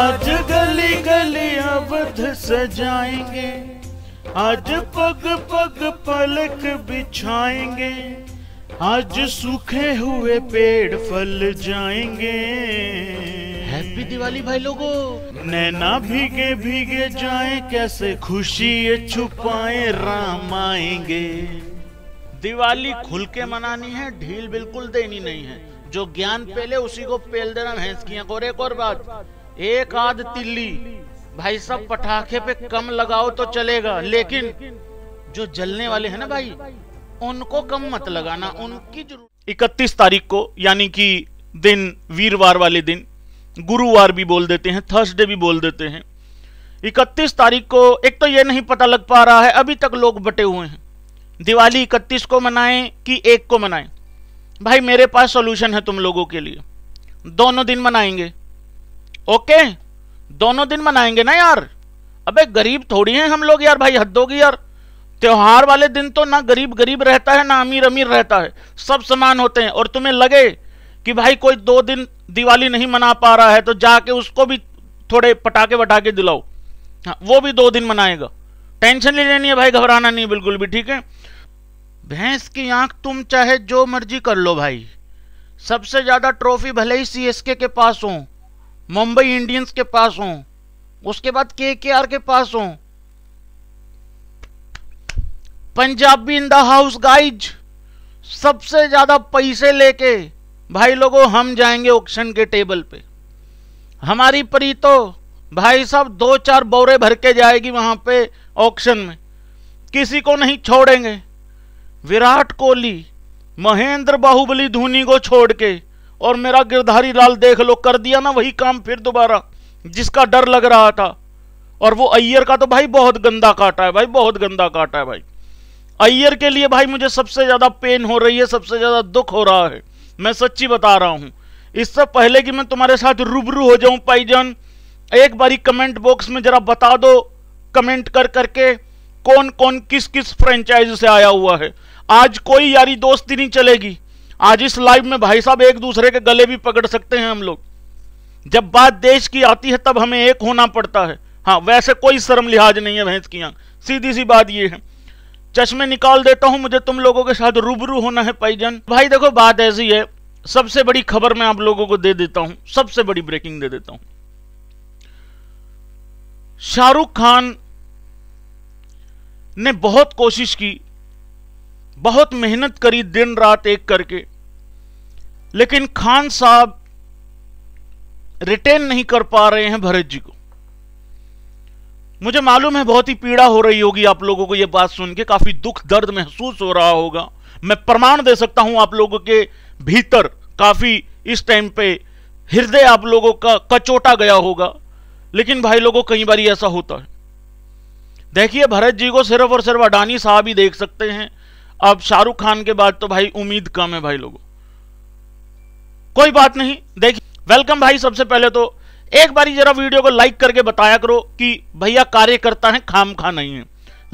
आज गली गली अवध सजाएंगे आज पग पग पलक बिछाएंगे आज सूखे हुए पेड़ फल जाएंगे हैप्पी दिवाली भाई लोगों नैना भीगे भीगे जाए कैसे खुशी छुपाए राम आएंगे दिवाली खुल के मनानी है ढील बिल्कुल देनी नहीं है जो ज्ञान पहले उसी को पेल देना भैंस की एक और बात एक आध तिल्ली भाई सब पटाखे पे कम लगाओ तो चलेगा लेकिन जो जलने वाले हैं ना भाई उनको कम मत लगाना उनकी जरूरत इकतीस तारीख को यानी कि दिन वीरवार वाले दिन गुरुवार भी बोल देते हैं थर्सडे भी बोल देते हैं इकतीस तारीख को एक तो ये नहीं पता लग पा रहा है अभी तक लोग बटे हुए हैं दिवाली इकतीस को मनाएं कि एक को मनाएं भाई मेरे पास सोल्यूशन है तुम लोगों के लिए दोनों दिन मनाएंगे ओके दोनों दिन मनाएंगे ना यार अबे गरीब थोड़ी हैं हम लोग यार भाई हद यार त्योहार वाले दिन तो ना गरीब गरीब रहता है ना अमीर अमीर रहता है सब समान होते हैं और तुम्हें लगे कि भाई कोई दो दिन दिवाली नहीं मना पा रहा है तो जाके उसको भी थोड़े पटाखे वटाखे दिलाओ हाँ वो भी दो दिन मनाएगा टेंशन ले लेनी है भाई घबराना नहीं बिल्कुल भी ठीक है भैंस की आंख तुम चाहे जो मर्जी कर लो भाई सबसे ज़्यादा ट्रॉफी भले ही सीएसके के पास हों मुंबई इंडियंस के पास हो उसके बाद के के आर के पास हो Punjabi in the house guys सबसे ज्यादा पैसे लेके भाई लोगों हम जाएंगे ऑक्शन के टेबल पे हमारी परी तो भाई साहब दो चार बोरे भर के जाएगी वहां पे ऑक्शन में किसी को नहीं छोड़ेंगे विराट कोहली महेंद्र बाहुबली धोनी को छोड़ के और मेरा गिरधारी लाल देख लो कर दिया ना वही काम फिर दोबारा जिसका डर लग रहा था और वो अय्यर का तो भाई बहुत गंदा काटा है भाई बहुत गंदा काटा है भाई अय्यर के लिए भाई मुझे सबसे ज़्यादा पेन हो रही है सबसे ज़्यादा दुख हो रहा है मैं सच्ची बता रहा हूँ इससे पहले कि मैं तुम्हारे साथ रूबरू हो जाऊं पाईजन एक बारी कमेंट बॉक्स में ज़रा बता दो कमेंट कर करके कौन कौन किस किस फ्रेंचाइज से आया हुआ है आज कोई यारी दोस्ती नहीं चलेगी आज इस लाइव में भाई साहब एक दूसरे के गले भी पकड़ सकते हैं हम लोग जब बात देश की आती है तब हमें एक होना पड़ता है हाँ वैसे कोई शर्म लिहाज नहीं है भैंस की आंख सीधी सी बात ये है चश्मे निकाल देता हूं मुझे तुम लोगों के साथ रूबरू होना है पाईजन भाई देखो बात ऐसी है सबसे बड़ी खबर मैं आप लोगों को दे देता हूं सबसे बड़ी ब्रेकिंग दे देता हूं शाहरुख खान ने बहुत कोशिश की बहुत मेहनत करी दिन रात एक करके लेकिन खान साहब रिटेन नहीं कर पा रहे हैं भरत जी को मुझे मालूम है बहुत ही पीड़ा हो रही होगी आप लोगों को यह बात सुन के काफी दुख दर्द महसूस हो रहा होगा मैं प्रमाण दे सकता हूं आप लोगों के भीतर काफी इस टाइम पे हृदय आप लोगों का कचोटा गया होगा लेकिन भाई लोगों कई बार ऐसा होता है देखिए भरत जी को सिर्फ और सिर्फ अडानी साहब ही देख सकते हैं अब शाहरुख खान के बाद तो भाई उम्मीद कम है भाई लोगों कोई बात नहीं देखिए वेलकम भाई सबसे पहले तो एक बार जरा वीडियो को लाइक करके बताया करो कि भैया कार्य करता है खाम खा नहीं है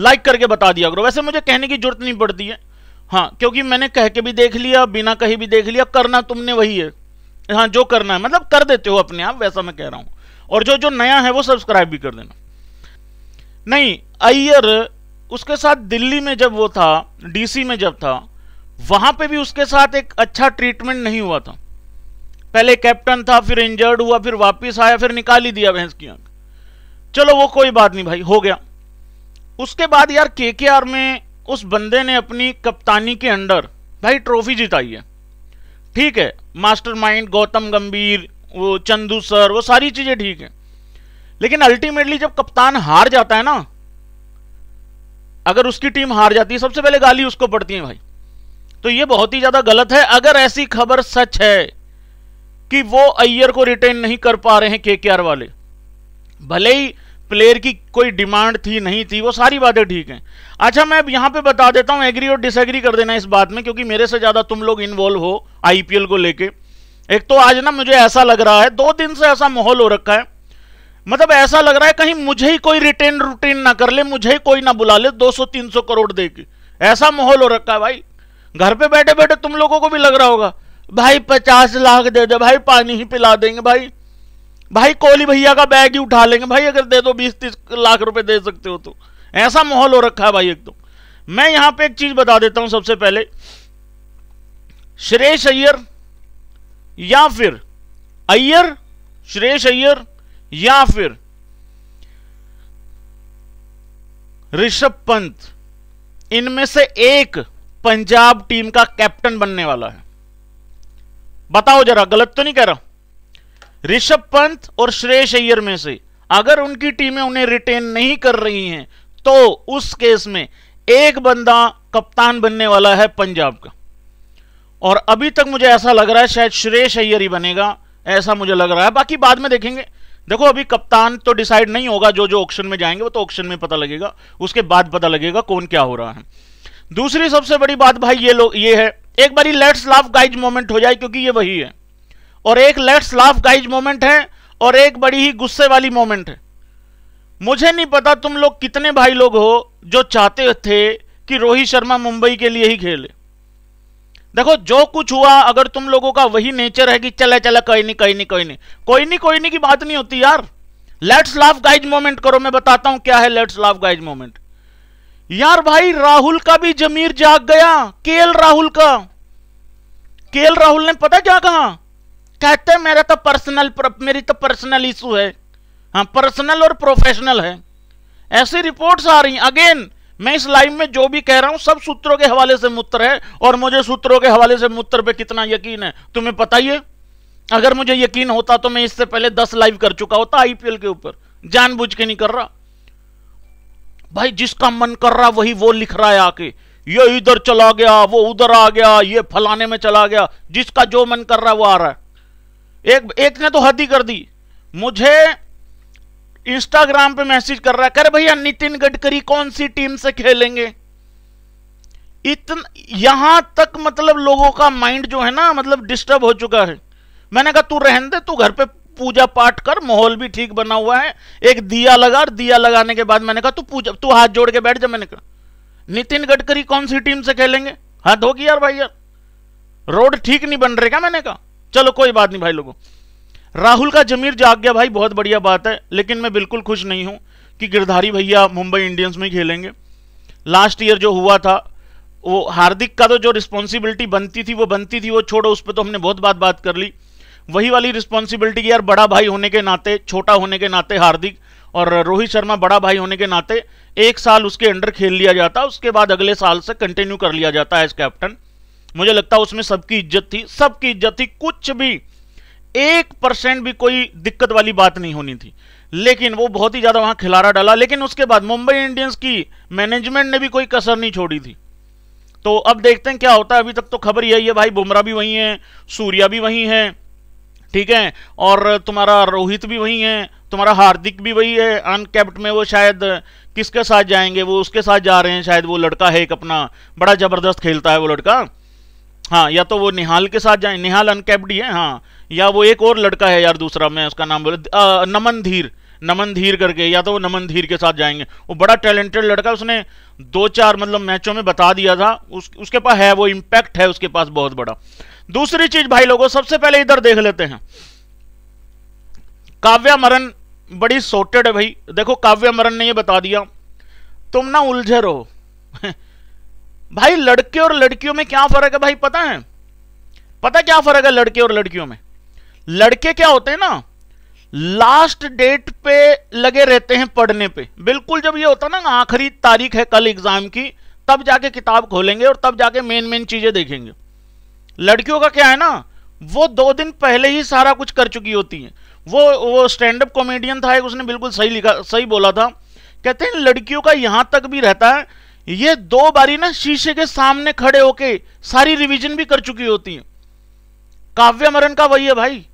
लाइक करके बता दिया करो वैसे मुझे कहने की जरूरत नहीं पड़ती है हाँ क्योंकि मैंने कह के भी देख लिया बिना कहीं भी देख लिया करना तुमने वही है हाँ जो करना है मतलब कर देते हो अपने आप वैसा मैं कह रहा हूं और जो जो नया है वो सब्सक्राइब भी कर देना नहीं अय्यर उसके साथ दिल्ली में जब वो था डीसी में जब था वहां पे भी उसके साथ एक अच्छा ट्रीटमेंट नहीं हुआ था पहले कैप्टन था फिर इंजर्ड हुआ फिर वापस आया फिर निकाल ही दिया भैंस की आंख चलो वो कोई बात नहीं भाई हो गया उसके बाद यार के आर में उस बंदे ने अपनी कप्तानी के अंडर भाई ट्रॉफी जिताई है ठीक है मास्टरमाइंड गौतम गंभीर वो चंदू सर वो सारी चीजें ठीक है लेकिन अल्टीमेटली जब कप्तान हार जाता है ना अगर उसकी टीम हार जाती है सबसे पहले गाली उसको पड़ती है भाई तो ये बहुत ही ज्यादा गलत है अगर ऐसी खबर सच है कि वो अय्यर को रिटेन नहीं कर पा रहे हैं केकेआर वाले भले ही प्लेयर की कोई डिमांड थी नहीं थी वो सारी बातें ठीक हैं अच्छा मैं अब यहां पे बता देता हूं एग्री और डिसएग्री कर देना इस बात में क्योंकि मेरे से ज़्यादा तुम लोग इन्वॉल्व हो आईपीएल को लेके एक तो आज ना मुझे ऐसा लग रहा है दो दिन से ऐसा माहौल हो रखा है मतलब ऐसा लग रहा है कहीं मुझे ही कोई रिटेन रूटीन ना कर ले मुझे ही कोई ना बुला ले दो सौ करोड़ दे के ऐसा माहौल हो रखा है भाई घर पे बैठे बैठे तुम लोगों को भी लग रहा होगा भाई पचास लाख दे दो भाई पानी ही पिला देंगे भाई भाई कोहली भैया का बैग ही उठा लेंगे भाई अगर दे दो बीस तीस लाख रुपए दे सकते हो तो ऐसा माहौल हो रखा है भाई एकदम तो। मैं यहां पे एक चीज बता देता हूं सबसे पहले श्रेष अय्यर या फिर अय्यर श्रेष अय्यर या फिर ऋषभ पंत इनमें से एक पंजाब टीम का कैप्टन बनने वाला है बताओ जरा गलत तो नहीं कह रहा ऋषभ पंत और श्रेष अय्यर में से अगर उनकी टीमें उन्हें रिटेन नहीं कर रही हैं तो उस केस में एक बंदा कप्तान बनने वाला है पंजाब का और अभी तक मुझे ऐसा लग रहा है शायद श्रेष अय्यर ही बनेगा ऐसा मुझे लग रहा है बाकी बाद में देखेंगे देखो अभी कप्तान तो डिसाइड नहीं होगा जो जो ऑप्शन में जाएंगे वो तो ऑप्शन में पता लगेगा उसके बाद पता लगेगा कौन क्या हो रहा है दूसरी सबसे बड़ी बात भाई ये लोग ये है एक बारी लेट्स लाफ गाइज मोमेंट हो जाए क्योंकि ये वही है और एक लेट्स लाफ गाइज मोमेंट है और एक बड़ी ही गुस्से वाली मोमेंट है मुझे नहीं पता तुम लोग कितने भाई लोग हो जो चाहते थे कि रोहित शर्मा मुंबई के लिए ही खेले देखो जो कुछ हुआ अगर तुम लोगों का वही नेचर है कि चले चले कहीं नहीं कहीं नहीं कहीं नहीं कोई नहीं कोई नहीं की बात नहीं होती यार लेट्स लाफ गाइज मोमेंट करो मैं बताता हूं क्या है लेट्स लाफ गाइज मोमेंट यार भाई राहुल का भी जमीर जाग गया केएल राहुल का केएल राहुल ने पता क्या कहा कहते हैं मेरा तो पर्सनल मेरी तो पर्सनल इशू है हाँ पर्सनल और प्रोफेशनल है ऐसी रिपोर्ट्स आ रही अगेन मैं इस लाइव में जो भी कह रहा हूं सब सूत्रों के हवाले से मूत्र है और मुझे सूत्रों के हवाले से मूत्र पे कितना यकीन है तुम्हें पता ही है अगर मुझे यकीन होता तो मैं इससे पहले दस लाइव कर चुका होता आईपीएल के ऊपर जानबूझ के नहीं कर रहा भाई जिसका मन कर रहा वही वो लिख रहा है आके ये इधर चला गया वो उधर आ गया ये फलाने में चला गया जिसका जो मन कर रहा है वो आ रहा है एक एक ने तो हद ही कर दी मुझे इंस्टाग्राम पे मैसेज कर रहा है करे भैया नितिन गडकरी कौन सी टीम से खेलेंगे इतन यहां तक मतलब लोगों का माइंड जो है ना मतलब डिस्टर्ब हो चुका है मैंने कहा तू रहने दे तू घर पे पूजा पाठ कर माहौल भी ठीक बना हुआ है एक दिया लगा और दिया लगाने के बाद मैंने कहा तू पूजा तू हाथ जोड़ के बैठ जा मैंने कहा नितिन गडकरी कौन सी टीम से खेलेंगे हाथ धोगी यार भाई यार रोड ठीक नहीं बन रहे क्या मैंने कहा चलो कोई बात नहीं भाई लोगों राहुल का जमीर जाग गया भाई बहुत बढ़िया बात है लेकिन मैं बिल्कुल खुश नहीं हूं कि गिरधारी भैया मुंबई इंडियंस में खेलेंगे लास्ट ईयर जो हुआ था वो हार्दिक का तो जो रिस्पॉन्सिबिलिटी बनती थी वो बनती थी वो छोड़ो उस पर तो हमने बहुत बात बात कर ली वही वाली रिस्पॉन्सिबिलिटी यार बड़ा भाई होने के नाते छोटा होने के नाते हार्दिक और रोहित शर्मा बड़ा भाई होने के नाते एक साल उसके अंडर खेल लिया जाता उसके बाद अगले साल से कंटिन्यू कर लिया जाता है एज कैप्टन मुझे लगता है उसमें सबकी इज्जत थी सबकी इज्जत थी कुछ भी एक परसेंट भी कोई दिक्कत वाली बात नहीं होनी थी लेकिन वो बहुत ही ज़्यादा वहां खिलाड़ा डाला लेकिन उसके बाद मुंबई इंडियंस की मैनेजमेंट ने भी कोई कसर नहीं छोड़ी थी तो अब देखते हैं क्या होता है अभी तक तो खबर यही है भाई बुमराह भी वही है सूर्या भी वही है ठीक है और तुम्हारा रोहित भी वही है तुम्हारा हार्दिक भी वही है अनकैप्ट में वो शायद किसके साथ जाएंगे वो उसके साथ जा रहे हैं शायद वो लड़का है एक अपना बड़ा ज़बरदस्त खेलता है वो लड़का हाँ या तो वो निहाल के साथ जाए निहाल अनकैप्ड ही है हाँ या वो एक और लड़का है यार दूसरा मैं उसका नाम बोल नमन धीर नमन धीर करके या तो वो नमन धीर के साथ जाएंगे वो बड़ा टैलेंटेड लड़का उसने दो चार मतलब मैचों में बता दिया था उस उसके पास है वो इम्पैक्ट है उसके पास बहुत बड़ा दूसरी चीज भाई लोगों सबसे पहले इधर देख लेते हैं मरण बड़ी सोटेड है भाई देखो मरण ने ये बता दिया तुम ना उलझे रहो भाई लड़के और लड़कियों में क्या फर्क है भाई पता है पता क्या फर्क है लड़के और लड़कियों में लड़के क्या होते हैं ना लास्ट डेट पे लगे रहते हैं पढ़ने पे बिल्कुल जब ये होता ना आखिरी तारीख है कल एग्जाम की तब जाके किताब खोलेंगे और तब जाके मेन मेन चीजें देखेंगे लड़कियों का क्या है ना वो दो दिन पहले ही सारा कुछ कर चुकी होती हैं वो वो स्टैंड अप कॉमेडियन था एक उसने बिल्कुल सही लिखा सही बोला था कहते हैं लड़कियों का यहां तक भी रहता है ये दो बारी ना शीशे के सामने खड़े होके सारी रिवीजन भी कर चुकी होती हैं काव्य मरण का वही है भाई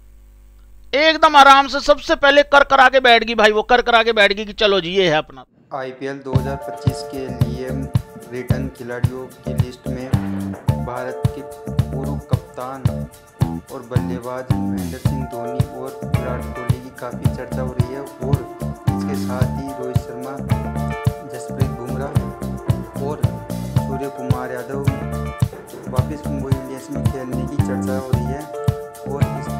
एकदम आराम से सबसे पहले कर करा के बैठ गई भाई वो कर करा के बैठ गई कि चलो जी ये है अपना आईपीएल 2025 के लिए रिटर्न खिलाड़ियों की लिस्ट में भारत की कप्तान और बल्लेबाज महेंद्र सिंह धोनी और विराट कोहली की काफ़ी चर्चा हो रही है और इसके साथ ही रोहित शर्मा जसप्रीत बुमराह और सूर्य कुमार यादव वापस मुंबई इंडियंस में खेलने की चर्चा हो रही है और इस